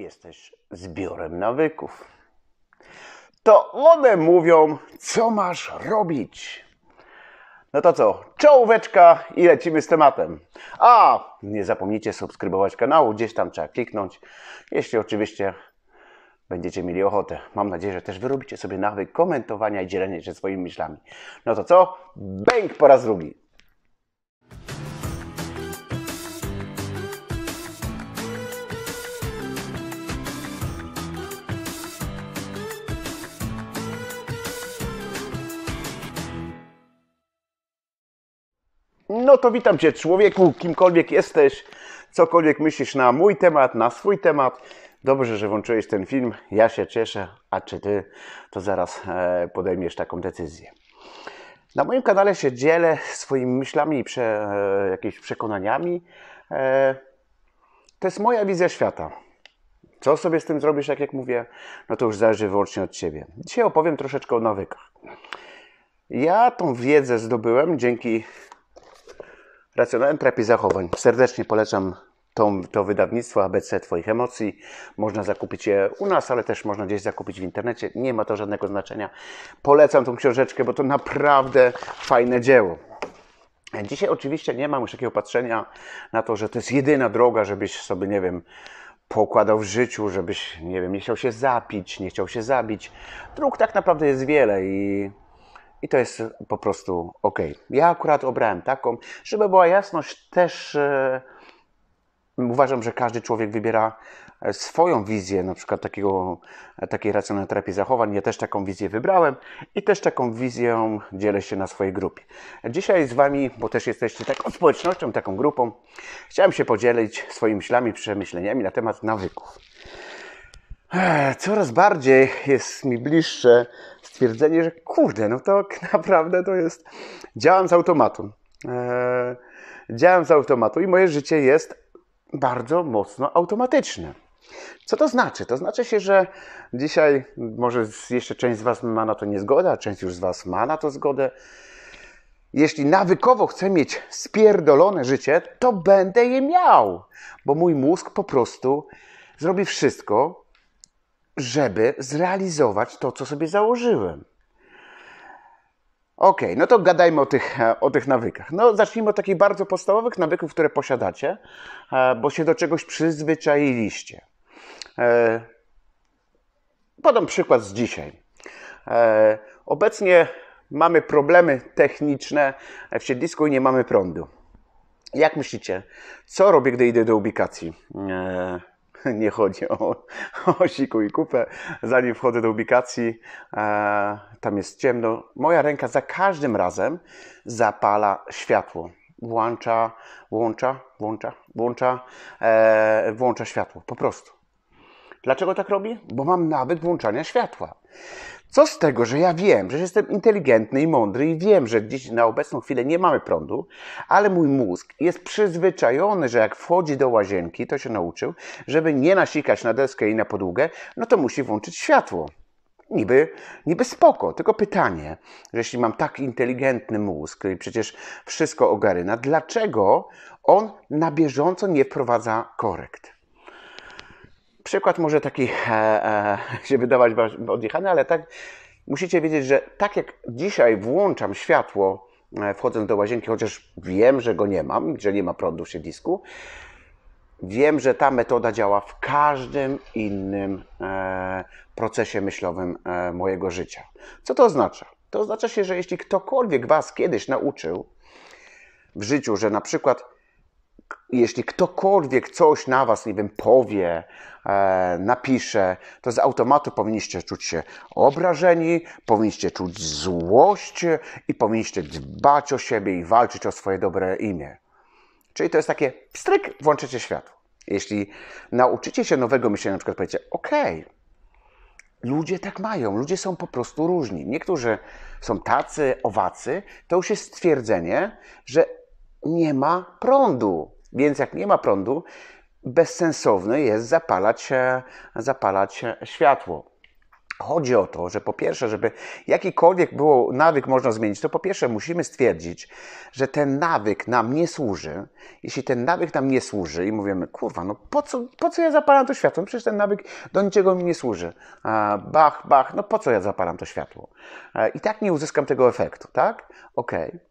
jesteś zbiorem nawyków. To one mówią, co masz robić. No to co, czołóweczka i lecimy z tematem. A, nie zapomnijcie subskrybować kanału, gdzieś tam trzeba kliknąć, jeśli oczywiście będziecie mieli ochotę. Mam nadzieję, że też wyrobicie sobie nawyk komentowania i dzielenia się swoimi myślami. No to co, bęk po raz drugi. No to witam Cię, człowieku, kimkolwiek jesteś, cokolwiek myślisz na mój temat, na swój temat. Dobrze, że włączyłeś ten film. Ja się cieszę, a czy Ty, to zaraz e, podejmiesz taką decyzję. Na moim kanale się dzielę swoimi myślami i prze, e, jakimiś przekonaniami. E, to jest moja wizja świata. Co sobie z tym zrobisz, tak jak mówię, no to już zależy wyłącznie od Ciebie. Dzisiaj opowiem troszeczkę o nawykach. Ja tą wiedzę zdobyłem dzięki Racjonalny terapii zachowań. Serdecznie polecam to wydawnictwo ABC Twoich emocji. Można zakupić je u nas, ale też można gdzieś zakupić w internecie. Nie ma to żadnego znaczenia. Polecam tą książeczkę, bo to naprawdę fajne dzieło. Dzisiaj oczywiście nie mam już takiego patrzenia na to, że to jest jedyna droga, żebyś sobie, nie wiem, pokładał w życiu, żebyś, nie wiem, nie chciał się zapić, nie chciał się zabić. Dróg tak naprawdę jest wiele i i to jest po prostu ok. Ja akurat obrałem taką, żeby była jasność, też e, uważam, że każdy człowiek wybiera e, swoją wizję, na przykład takiego, e, takiej racjonalnej terapii zachowań. Ja też taką wizję wybrałem i też taką wizją dzielę się na swojej grupie. Dzisiaj z Wami, bo też jesteście taką społecznością, taką grupą, chciałem się podzielić swoimi myślami, przemyśleniami na temat nawyków. Coraz bardziej jest mi bliższe stwierdzenie, że kurde, no to naprawdę to jest. Działam z automatu. Eee, działam z automatu i moje życie jest bardzo mocno automatyczne. Co to znaczy? To znaczy się, że dzisiaj może jeszcze część z Was ma na to niezgodę, a część już z Was ma na to zgodę. Jeśli nawykowo chcę mieć spierdolone życie, to będę je miał, bo mój mózg po prostu zrobi wszystko, żeby zrealizować to, co sobie założyłem. Ok, no to gadajmy o tych, e, o tych nawykach. No, zacznijmy od takich bardzo podstawowych nawyków, które posiadacie, e, bo się do czegoś przyzwyczailiście. E, podam przykład z dzisiaj. Obecnie mamy problemy techniczne w siedlisku i nie mamy prądu. Jak myślicie, co robię, gdy idę do ubikacji? nie chodzi o, o siku i kupę. Zanim wchodzę do ubikacji, e, tam jest ciemno. Moja ręka za każdym razem zapala światło. Włącza, włącza, włącza, włącza, e, włącza światło. Po prostu. Dlaczego tak robi? Bo mam nawet włączania światła. Co z tego, że ja wiem, że jestem inteligentny i mądry i wiem, że dziś na obecną chwilę nie mamy prądu, ale mój mózg jest przyzwyczajony, że jak wchodzi do łazienki, to się nauczył, żeby nie nasikać na deskę i na podłogę, no to musi włączyć światło. Niby, niby spoko, tylko pytanie, że jeśli mam tak inteligentny mózg i przecież wszystko ogaryna, dlaczego on na bieżąco nie wprowadza korekt? Przykład może taki e, e, się wydawać odjechany, ale tak musicie wiedzieć, że tak jak dzisiaj włączam światło e, wchodząc do łazienki, chociaż wiem, że go nie mam, że nie ma prądu w siedlisku, wiem, że ta metoda działa w każdym innym e, procesie myślowym e, mojego życia. Co to oznacza? To oznacza się, że jeśli ktokolwiek Was kiedyś nauczył w życiu, że na przykład jeśli ktokolwiek coś na was, nie wiem, powie, e, napisze, to z automatu powinniście czuć się obrażeni, powinniście czuć złość i powinniście dbać o siebie i walczyć o swoje dobre imię. Czyli to jest takie stryk, włączycie światło. Jeśli nauczycie się nowego myślenia, na przykład powiecie, okej, Ludzie tak mają, ludzie są po prostu różni. Niektórzy są tacy, owacy, to już jest stwierdzenie, że nie ma prądu. Więc jak nie ma prądu, bezsensowne jest zapalać, e, zapalać e, światło. Chodzi o to, że po pierwsze, żeby jakikolwiek było nawyk można zmienić, to po pierwsze musimy stwierdzić, że ten nawyk nam nie służy. Jeśli ten nawyk nam nie służy i mówimy, kurwa, no po co, po co ja zapalam to światło? No przecież ten nawyk do niczego mi nie służy. Bach, bach, no po co ja zapalam to światło? E, I tak nie uzyskam tego efektu, tak? Okej. Okay.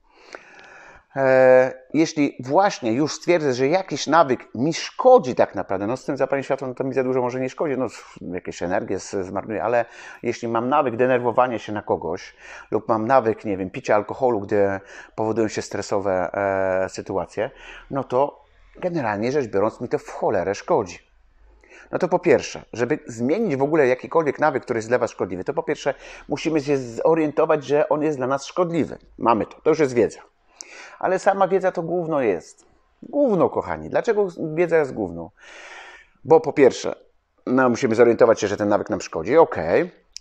E, jeśli właśnie już stwierdzę, że jakiś nawyk mi szkodzi tak naprawdę, no z tym zapaleniem światła no to mi za dużo może nie szkodzi, no jakieś energię zmarnuję, ale jeśli mam nawyk denerwowania się na kogoś lub mam nawyk, nie wiem, picia alkoholu, gdy powodują się stresowe e, sytuacje, no to generalnie rzecz biorąc mi to w cholerę szkodzi. No to po pierwsze, żeby zmienić w ogóle jakikolwiek nawyk, który jest dla Was szkodliwy, to po pierwsze musimy się zorientować, że on jest dla nas szkodliwy. Mamy to, to już jest wiedza ale sama wiedza to główno jest. Główno, kochani. Dlaczego wiedza jest główną? Bo po pierwsze, no, musimy zorientować się, że ten nawyk nam szkodzi, ok,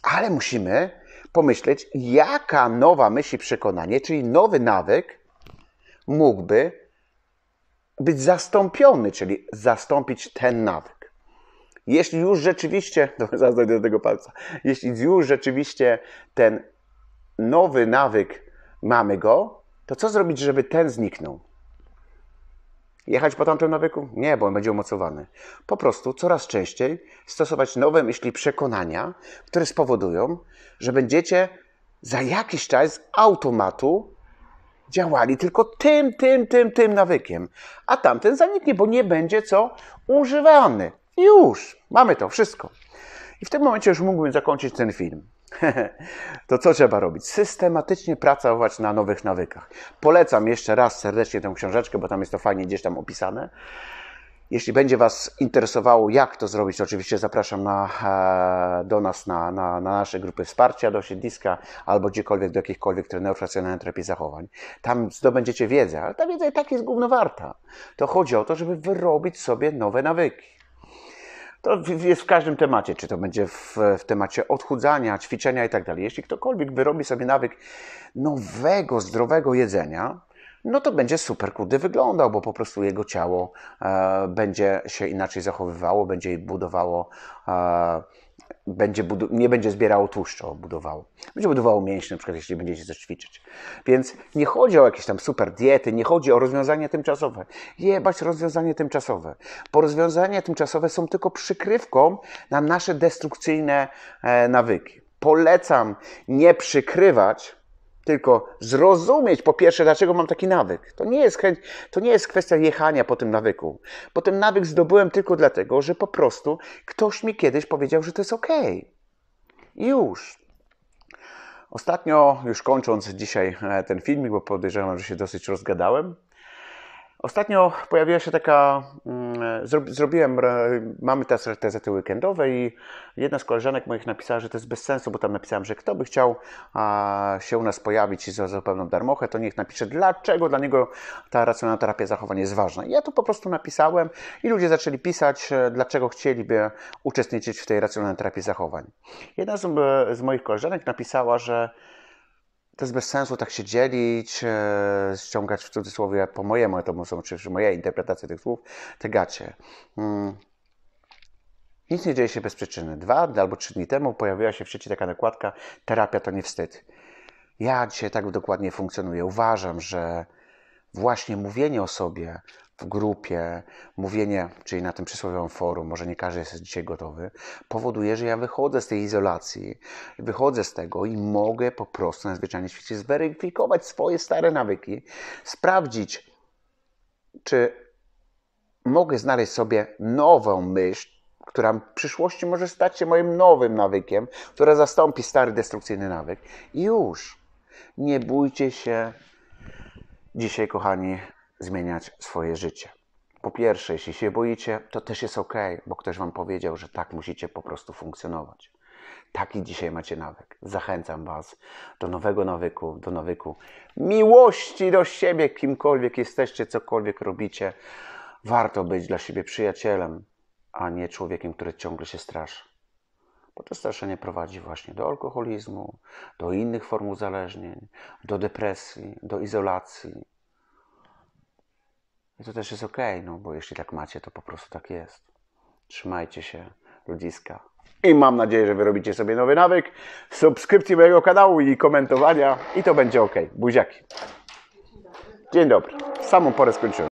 ale musimy pomyśleć, jaka nowa myśl i przekonanie, czyli nowy nawyk mógłby być zastąpiony, czyli zastąpić ten nawyk. Jeśli już rzeczywiście, no, zaraz dojdę do tego palca, jeśli już rzeczywiście ten nowy nawyk mamy go, to co zrobić, żeby ten zniknął? Jechać po tamtym nawyku? Nie, bo on będzie umocowany. Po prostu coraz częściej stosować nowe myśli, przekonania, które spowodują, że będziecie za jakiś czas z automatu działali tylko tym, tym, tym, tym nawykiem, a tamten zaniknie, bo nie będzie co używany. Już, mamy to wszystko. I w tym momencie już mógłbym zakończyć ten film. to co trzeba robić? Systematycznie pracować na nowych nawykach. Polecam jeszcze raz serdecznie tę książeczkę, bo tam jest to fajnie gdzieś tam opisane. Jeśli będzie Was interesowało, jak to zrobić, to oczywiście zapraszam na, e, do nas na, na, na, nasze grupy wsparcia, do siedliska albo gdziekolwiek, do jakichkolwiek trenerów racjonalnej terapii zachowań. Tam zdobędziecie wiedzę, ale ta wiedza i tak jest głównowarta. To chodzi o to, żeby wyrobić sobie nowe nawyki. To jest w każdym temacie, czy to będzie w, w temacie odchudzania, ćwiczenia i tak dalej. Jeśli ktokolwiek wyrobi sobie nawyk nowego, zdrowego jedzenia, no to będzie super kudy wyglądał, bo po prostu jego ciało e, będzie się inaczej zachowywało, będzie budowało e, będzie nie będzie zbierało tłuszczu, budowało. Będzie budowało mięśnie, na przykład, jeśli będziecie coś ćwiczyć. Więc nie chodzi o jakieś tam super diety, nie chodzi o rozwiązania tymczasowe. Jebać rozwiązanie tymczasowe. Bo rozwiązania tymczasowe są tylko przykrywką na nasze destrukcyjne e, nawyki. Polecam nie przykrywać tylko zrozumieć po pierwsze, dlaczego mam taki nawyk. To nie jest chęć, to nie jest kwestia jechania po tym nawyku, bo ten nawyk zdobyłem tylko dlatego, że po prostu ktoś mi kiedyś powiedział, że to jest ok. już. Ostatnio, już kończąc dzisiaj e, ten filmik, bo podejrzewam, że się dosyć rozgadałem, Ostatnio pojawiła się taka, mm, zrobiłem, mamy teraz te weekendowe i jedna z koleżanek moich napisała, że to jest bez sensu, bo tam napisałem, że kto by chciał się u nas pojawić i za pełną darmochę, to niech napisze, dlaczego dla niego ta racjonalna terapia zachowań jest ważna. I ja to po prostu napisałem i ludzie zaczęli pisać, e, dlaczego chcieliby uczestniczyć w tej racjonalnej terapii zachowań. Jedna z, z moich koleżanek napisała, że to jest bez sensu tak się dzielić, e, ściągać w cudzysłowie po mojemu, to muszą, oczywiście moje interpretacje tych słów, te gacie. Mm. Nic nie dzieje się bez przyczyny. Dwa albo trzy dni temu pojawiła się w sieci taka nakładka terapia to nie wstyd. Ja dzisiaj tak dokładnie funkcjonuję. Uważam, że właśnie mówienie o sobie, w grupie, mówienie, czyli na tym przysłowiowym forum, może nie każdy jest dzisiaj gotowy, powoduje, że ja wychodzę z tej izolacji, wychodzę z tego i mogę po prostu na zwyczajnym świecie zweryfikować swoje stare nawyki, sprawdzić, czy mogę znaleźć sobie nową myśl, która w przyszłości może stać się moim nowym nawykiem, która zastąpi stary destrukcyjny nawyk. I już. Nie bójcie się dzisiaj, kochani, zmieniać swoje życie. Po pierwsze, jeśli się boicie, to też jest ok, bo ktoś wam powiedział, że tak musicie po prostu funkcjonować. Taki dzisiaj macie nawyk. Zachęcam Was do nowego nawyku, do nawyku miłości do siebie, kimkolwiek jesteście, cokolwiek robicie. Warto być dla siebie przyjacielem, a nie człowiekiem, który ciągle się straszy. Bo to straszenie prowadzi właśnie do alkoholizmu, do innych form uzależnień, do depresji, do izolacji, i to też jest ok, no bo jeśli tak macie, to po prostu tak jest. Trzymajcie się, ludziska. I mam nadzieję, że wyrobicie sobie nowy nawyk subskrypcji mojego kanału i komentowania. I to będzie ok. Buziaki. Dzień dobry. W samą porę skończyłem.